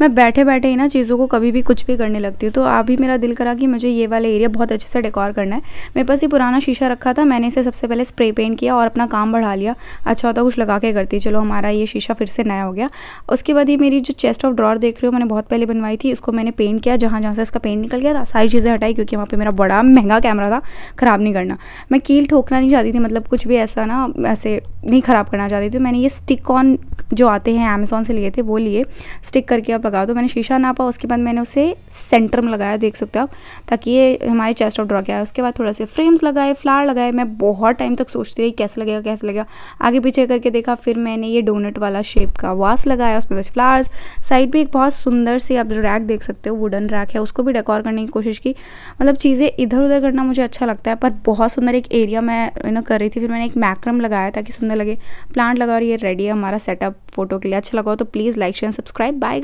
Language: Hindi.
मैं बैठे बैठे ही ना चीज़ों को कभी भी कुछ भी करने लगती हूँ तो अभी मेरा दिल करा कि मुझे ये वाला एरिया बहुत अच्छे से डेकोर करना है मेरे पास ये पुराना शीशा रखा था मैंने इसे सबसे पहले स्प्रे पेंट किया और अपना काम बढ़ा लिया अच्छा होता कुछ लगा के करती चलो हमारा ये शीशा फिर से नया हो गया उसके बाद ये मेरी जो चेस्ट ऑफ ड्रॉर देख रही हो मैंने बहुत पहले बनवाई थी इसको मैंने पेंट किया जहाँ जहाँ से इसका पेंट निकल गया था सारी चीज़ें हटाई क्योंकि वहाँ पर मेरा बड़ा महंगा कैमरा था ख़राब नहीं करना मैं कील ठोकना नहीं चाहती थी मतलब कुछ भी ऐसा ना ऐसे नहीं ख़राब करना चाहती थी मैंने ये स्टिक ऑन जो आते हैं अमेज़ोन से लिए थे वो लिए स्टिक करके अब लगा दो मैंने शीशा नापा उसके बाद मैंने उसे सेंटर में लगाया देख सकते हो आप ताकि ये हमारे चेस्ट ऑफ ड्रॉ गया उसके बाद थोड़ा से फ्रेम्स लगाए फ्लावर लगाए मैं बहुत टाइम तक सोचती रही कैसे लगेगा कैसे लगेगा आगे पीछे करके देखा फिर मैंने ये डोनट वाला शेप का वास लगाया उसमें कुछ फ्लावर्स साइड भी एक बहुत सुंदर सी आप रैक देख सकते हो वुडन रैक है उसको भी डेकोर करने की कोशिश की मतलब चीज़ें इधर उधर करना मुझे अच्छा लगता है पर बहुत सुंदर एक एरिया मैं यू नो कर रही थी फिर मैंने एक मैक्रम लगाया ताकि सुंदर लगे प्लांट लगा और ये रेडी है हमारा सेटअप फोटो के लिए अच्छा लगा हो तो please like share subscribe bye